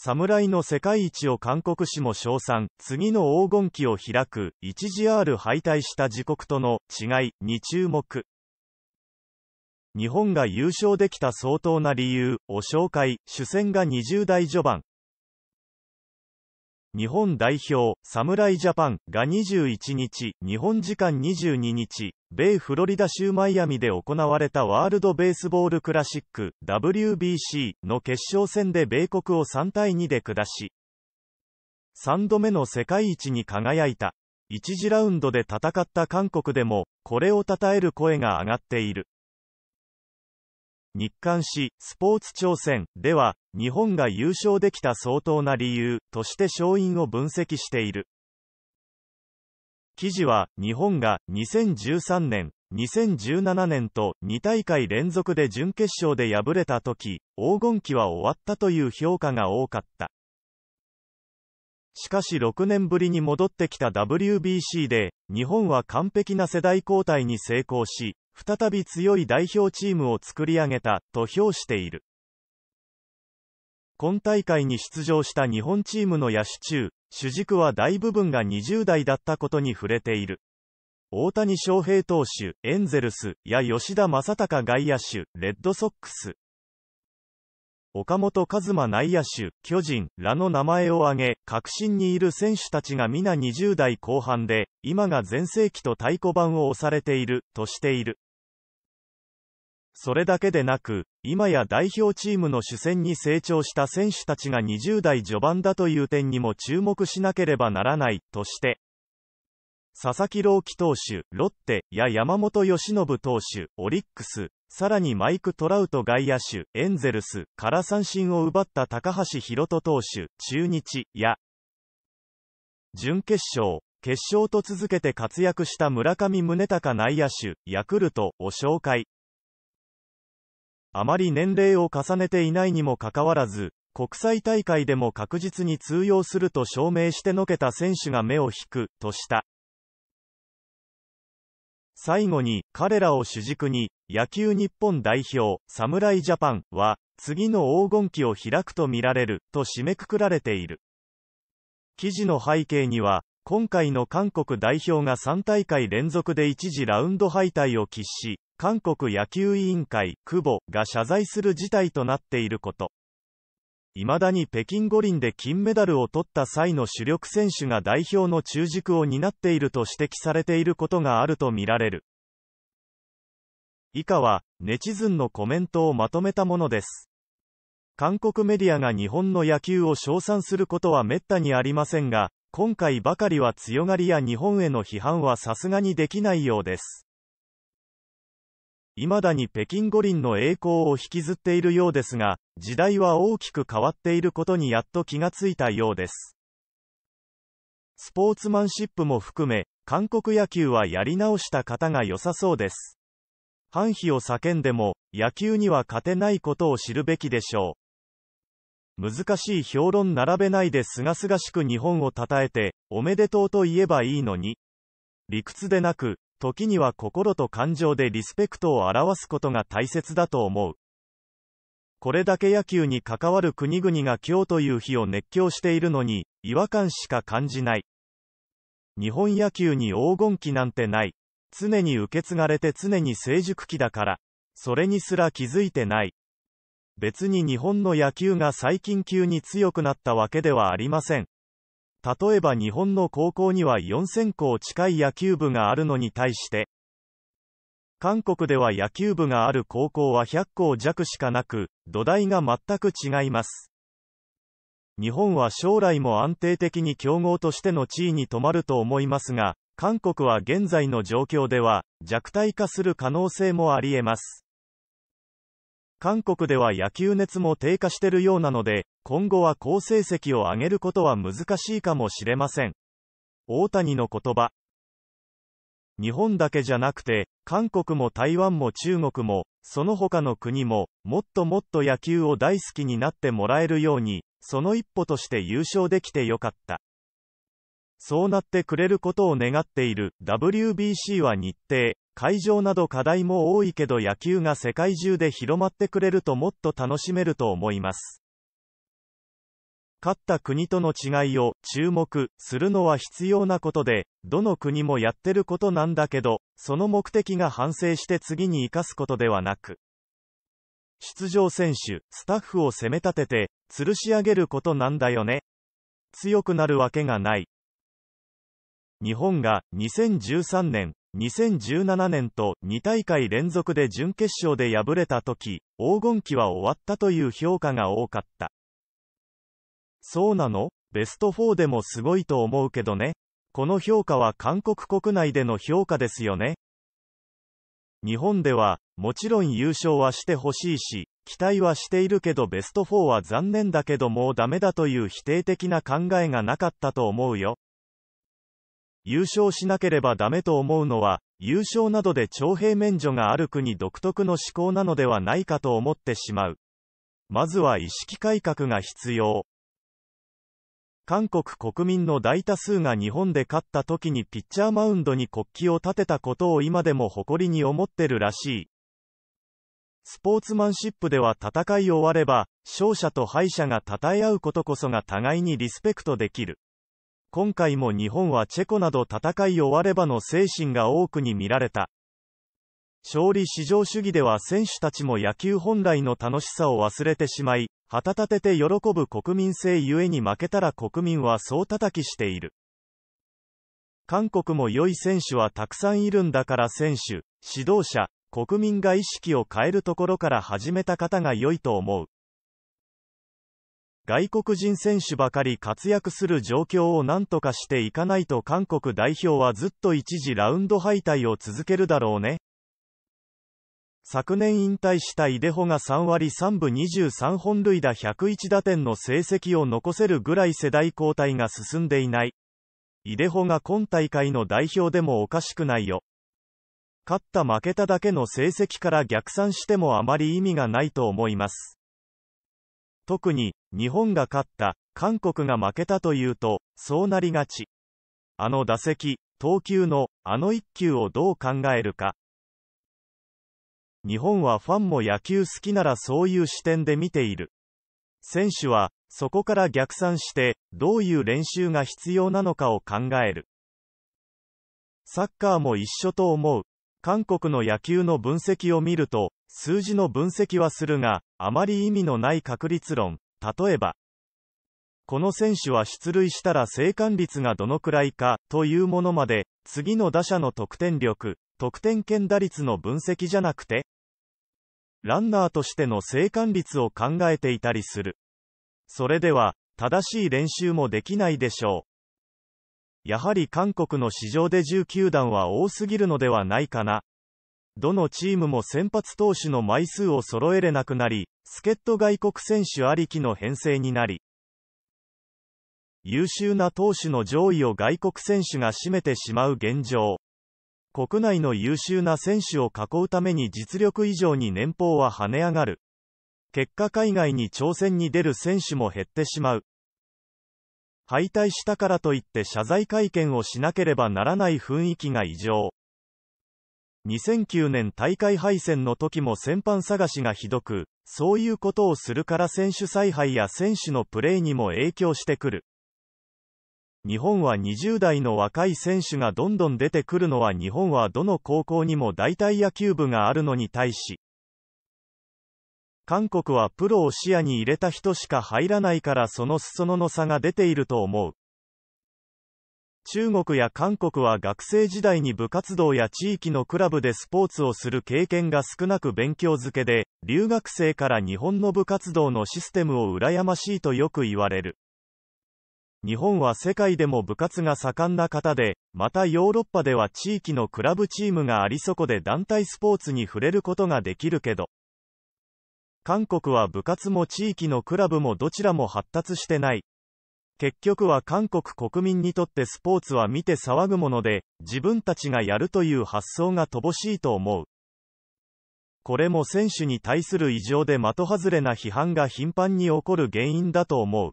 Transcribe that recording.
侍の世界一を韓国紙も称賛、次の黄金期を開く、1GR 敗退した自国との違いに注目。日本が優勝できた相当な理由を紹介、主戦が20代序盤。日本代表、侍ジャパンが21日、日本時間22日、米フロリダ州マイアミで行われたワールド・ベースボール・クラシック WBC の決勝戦で米国を3対2で下し、3度目の世界一に輝いた。1次ラウンドで戦った韓国でも、これを称える声が上がっている。日刊誌、スポーツ朝鮮では、日本が優勝できた相当な理由として勝因を分析している。記事は、日本が2013年、2017年と2大会連続で準決勝で敗れた時、黄金期は終わったという評価が多かった。しかし6年ぶりに戻ってきた WBC で、日本は完璧な世代交代に成功し、再び強い代表チームを作り上げた、と評している。今大会に出場した日本チームの野手中、主軸は大部分が20代だったことに触れている。大谷翔平投手、エンゼルス、や吉田正尚外野手、レッドソックス。岡本和真内野手、巨人らの名前を挙げ、核心にいる選手たちが皆20代後半で、今が全盛期と太鼓判を押されている、としている。それだけでなく、今や代表チームの主戦に成長した選手たちが20代序盤だという点にも注目しなければならない、として、佐々木朗希投手、ロッテ、や山本由伸投手、オリックス、さらにマイク・トラウト外野手、エンゼルスから三振を奪った高橋宏斗投手、中日、や、準決勝、決勝と続けて活躍した村上宗隆内野手、ヤクルトを紹介。あまり年齢を重ねていないにもかかわらず、国際大会でも確実に通用すると証明してのけた選手が目を引く、とした。最後に、彼らを主軸に、野球日本代表、侍ジャパンは、次の黄金期を開くとみられる、と締めくくられている。記事の背景には、今回の韓国代表が3大会連続で一時ラウンド敗退を喫し、韓国野球委員会、久保が謝罪する事態となっていること。未だに北京五輪で金メダルを取った際の主力選手が代表の中軸を担っていると指摘されていることがあるとみられる。以下は、ネチズンのコメントをまとめたものです。韓国メディアが日本の野球を称賛することは滅多にありませんが、今回ばかりは強がりや日本への批判はさすがにできないようです。未だに北京五輪の栄光を引きずっているようですが、時代は大きく変わっていることにやっと気がついたようです。スポーツマンシップも含め、韓国野球はやり直した方が良さそうです。反比を叫んでも、野球には勝てないことを知るべきでしょう。難しい評論並べないで清々しく日本を称えて、おめでとうと言えばいいのに。理屈でなく、時には心と感情でリスペクトを表すことが大切だと思う。これだけ野球に関わる国々が今日という日を熱狂しているのに、違和感しか感じない。日本野球に黄金期なんてない。常に受け継がれて常に成熟期だから。それにすら気づいてない。別に日本の野球が最近急に強くなったわけではありません。例えば日本の高校には4000校近い野球部があるのに対して、韓国では野球部がある高校は100校弱しかなく、土台が全く違います。日本は将来も安定的に強豪としての地位に止まると思いますが、韓国は現在の状況では弱体化する可能性もあり得ます。韓国では野球熱も低下してるようなので、今後は好成績を上げることは難しいかもしれません。大谷の言葉。日本だけじゃなくて、韓国も台湾も中国も、その他の国も、もっともっと野球を大好きになってもらえるように、その一歩として優勝できてよかった。そうなってくれることを願っている。WBC は日程、会場など課題も多いけど野球が世界中で広まってくれるともっと楽しめると思います。勝った国との違いを注目するのは必要なことで、どの国もやってることなんだけど、その目的が反省して次に生かすことではなく、出場選手、スタッフを責め立てて、吊るし上げることなんだよね。強くなるわけがない。日本が2013年、2017年と2大会連続で準決勝で敗れた時、黄金期は終わったという評価が多かった。そうなのベスト4でもすごいと思うけどね。この評価は韓国国内での評価ですよね。日本では、もちろん優勝はしてほしいし、期待はしているけどベスト4は残念だけどもうダメだという否定的な考えがなかったと思うよ。優勝しなければダメと思うのは、優勝などで徴兵免除がある国独特の思考なのではないかと思ってしまう。まずは意識改革が必要。韓国国民の大多数が日本で勝った時にピッチャーマウンドに国旗を立てたことを今でも誇りに思ってるらしい。スポーツマンシップでは戦い終われば、勝者と敗者が称え合うことこそが互いにリスペクトできる。今回も日本はチェコなど戦い終わればの精神が多くに見られた。勝利至上主義では選手たちも野球本来の楽しさを忘れてしまい、旗立てて喜ぶ国民性ゆえに負けたら国民はそう叩きしている。韓国も良い選手はたくさんいるんだから選手、指導者、国民が意識を変えるところから始めた方が良いと思う。外国人選手ばかり活躍する状況を何とかしていかないと韓国代表はずっと一時ラウンド敗退を続けるだろうね。昨年引退したイデホが3割3分23本塁打101打点の成績を残せるぐらい世代交代が進んでいない。イデホが今大会の代表でもおかしくないよ。勝った負けただけの成績から逆算してもあまり意味がないと思います。特に、日本が勝った、韓国が負けたというと、そうなりがち。あの打席、投球の、あの一球をどう考えるか。日本はファンも野球好きならそういう視点で見ている。選手は、そこから逆算して、どういう練習が必要なのかを考える。サッカーも一緒と思う。韓国の野球の分析を見ると、数字の分析はするが、あまり意味のない確率論、例えば、この選手は出塁したら生還率がどのくらいか、というものまで、次の打者の得点力、得点圏打率の分析じゃなくて、ランナーとしての生還率を考えていたりする。それでは、正しい練習もできないでしょう。やはり韓国の市場で10球団は多すぎるのではないかな。どのチームも先発投手の枚数を揃えれなくなり、助っ人外国選手ありきの編成になり、優秀な投手の上位を外国選手が占めてしまう現状。国内の優秀な選手を囲うために実力以上に年俸は跳ね上がる。結果海外に挑戦に出る選手も減ってしまう。敗退したからといって謝罪会見をしなければならない雰囲気が異常。2009年大会敗戦の時も先般探しがひどく、そういうことをするから選手采配や選手のプレーにも影響してくる。日本は20代の若い選手がどんどん出てくるのは日本はどの高校にも代替野球部があるのに対し、韓国はプロを視野に入れた人しか入らないからその裾野の差が出ていると思う。中国や韓国は学生時代に部活動や地域のクラブでスポーツをする経験が少なく勉強づけで、留学生から日本の部活動のシステムを羨ましいとよく言われる。日本は世界でも部活が盛んな方で、またヨーロッパでは地域のクラブチームがありそこで団体スポーツに触れることができるけど、韓国は部活も地域のクラブもどちらも発達してない。結局は韓国国民にとってスポーツは見て騒ぐもので、自分たちがやるという発想が乏しいと思う。これも選手に対する異常で的外れな批判が頻繁に起こる原因だと思う。